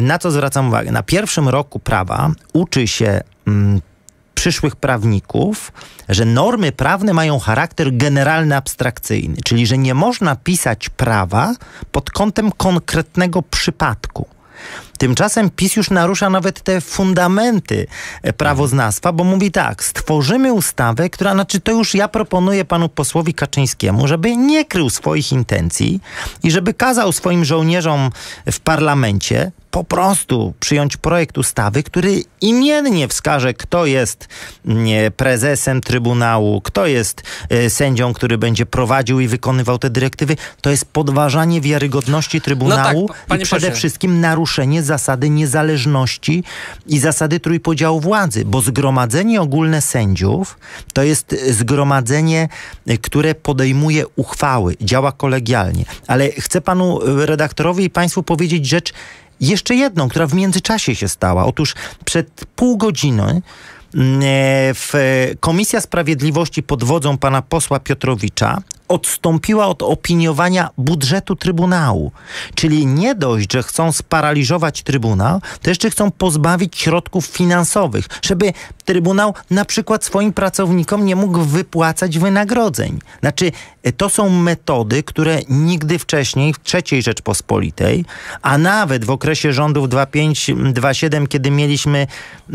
Na co zwracam uwagę? Na pierwszym roku prawa uczy się mm, przyszłych prawników, że normy prawne mają charakter generalny, abstrakcyjny, czyli że nie można pisać prawa pod kątem konkretnego przypadku. Tymczasem PiS już narusza nawet te fundamenty e, prawoznawstwa, bo mówi tak, stworzymy ustawę, która, znaczy to już ja proponuję panu posłowi Kaczyńskiemu, żeby nie krył swoich intencji i żeby kazał swoim żołnierzom w parlamencie po prostu przyjąć projekt ustawy, który imiennie wskaże, kto jest mm, e, prezesem Trybunału, kto jest e, sędzią, który będzie prowadził i wykonywał te dyrektywy, to jest podważanie wiarygodności no Trybunału no tak, i przede wszystkim naruszenie zasady niezależności i zasady trójpodziału władzy, bo zgromadzenie ogólne sędziów to jest zgromadzenie, e, które podejmuje uchwały, działa kolegialnie. Ale chcę panu redaktorowi i państwu powiedzieć rzecz jeszcze jedną, która w międzyczasie się stała. Otóż przed pół godziny mm, e, w e, Komisja Sprawiedliwości pod wodzą pana posła Piotrowicza odstąpiła od opiniowania budżetu Trybunału. Czyli nie dość, że chcą sparaliżować Trybunał, to jeszcze chcą pozbawić środków finansowych, żeby Trybunał na przykład swoim pracownikom nie mógł wypłacać wynagrodzeń. Znaczy, to są metody, które nigdy wcześniej w III Rzeczpospolitej, a nawet w okresie rządów 25-27, kiedy mieliśmy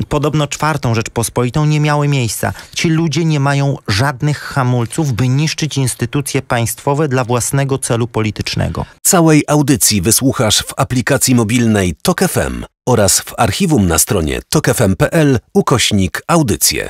podobno czwartą Rzeczpospolitą, nie miały miejsca. Ci ludzie nie mają żadnych hamulców, by niszczyć instytucje instytucje państwowe dla własnego celu politycznego. Całej audycji wysłuchasz w aplikacji mobilnej TokFM oraz w archiwum na stronie tokefm.pl ukośnik audycje.